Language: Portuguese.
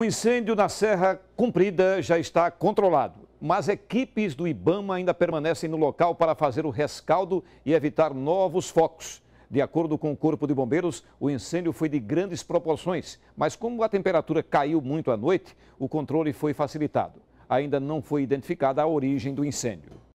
O incêndio na Serra Cumprida já está controlado, mas equipes do IBAMA ainda permanecem no local para fazer o rescaldo e evitar novos focos. De acordo com o Corpo de Bombeiros, o incêndio foi de grandes proporções, mas como a temperatura caiu muito à noite, o controle foi facilitado. Ainda não foi identificada a origem do incêndio.